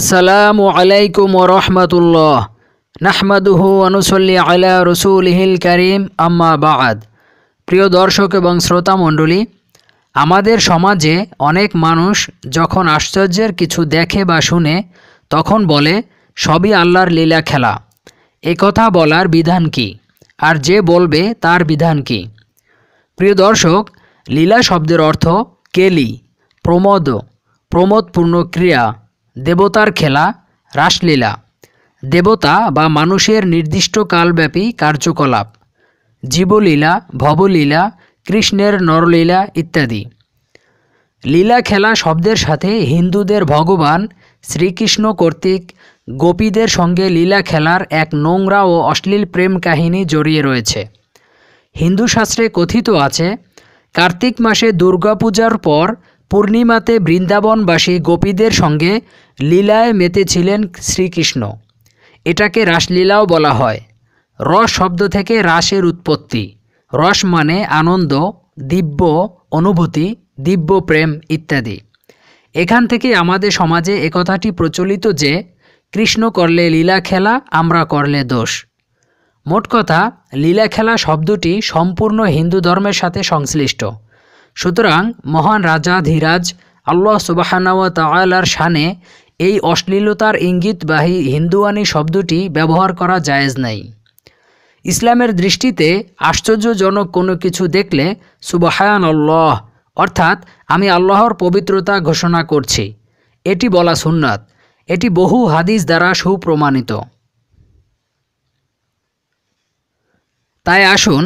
আসসালামু আলাইকুম রহমতুল্লাহ নাহমাদুহু অনুসল্লি আলা রসুল হিল করিম আম্মা বাদ প্রিয় দর্শক এবং শ্রোতা মণ্ডলী আমাদের সমাজে অনেক মানুষ যখন আশ্চর্যের কিছু দেখে বা শুনে তখন বলে সবই আল্লাহর লীলা খেলা কথা বলার বিধান কি আর যে বলবে তার বিধান কি প্রিয় দর্শক লীলা শব্দের অর্থ কেলি প্রমোদ প্রমোদপূর্ণ ক্রিয়া দেবতার খেলা রাসলীলা দেবতা বা মানুষের নির্দিষ্ট কালব্যাপী কার্যকলাপ জীবলীলা ভবলীলা কৃষ্ণের নরলীলা ইত্যাদি লীলা খেলা শব্দের সাথে হিন্দুদের ভগবান শ্রীকৃষ্ণ কর্তৃক গোপীদের সঙ্গে লীলা খেলার এক নোংরা ও অশ্লীল প্রেম কাহিনী জড়িয়ে রয়েছে হিন্দু শাস্ত্রে কথিত আছে কার্তিক মাসে দুর্গাপূজার পর পূর্ণিমাতে বৃন্দাবনবাসী গোপীদের সঙ্গে লীলায় মেতেছিলেন শ্রীকৃষ্ণ এটাকে রাসলীলাও বলা হয় রস শব্দ থেকে রাসের উৎপত্তি রস মানে আনন্দ দিব্য অনুভূতি দিব্য প্রেম ইত্যাদি এখান থেকে আমাদের সমাজে একথাটি প্রচলিত যে কৃষ্ণ করলে লীলা খেলা আমরা করলে দোষ মোট কথা লীলা খেলা শব্দটি সম্পূর্ণ হিন্দু ধর্মের সাথে সংশ্লিষ্ট সুতরাং মহান রাজা ধীরাজ আল্লাহ সুবাহানাওয়া তালার শানে এই অশ্লীলতার ইঙ্গিতবাহী হিন্দুয়ানি শব্দটি ব্যবহার করা জায়েজ নাই ইসলামের দৃষ্টিতে আশ্চর্যজনক কোনো কিছু দেখলে সুবাহান আল্লাহ অর্থাৎ আমি আল্লাহর পবিত্রতা ঘোষণা করছি এটি বলা সুন্নাত এটি বহু হাদিস দ্বারা সুপ্রমাণিত তাই আসুন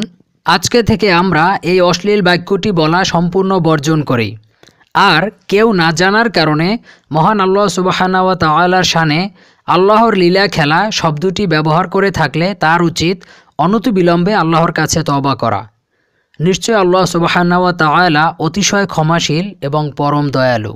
আজকে থেকে আমরা এই অশ্লীল বাক্যটি বলা সম্পূর্ণ বর্জন করি আর কেউ না জানার কারণে মহান আল্লাহ সুবাহানাওয়া তালার শানে আল্লাহর লীলা খেলা শব্দটি ব্যবহার করে থাকলে তার উচিত অনতিবিলম্বে আল্লাহর কাছে তবা করা নিশ্চয় আল্লাহ সুবাহানাওয়া তালা অতিশয় ক্ষমাশীল এবং পরম দয়ালু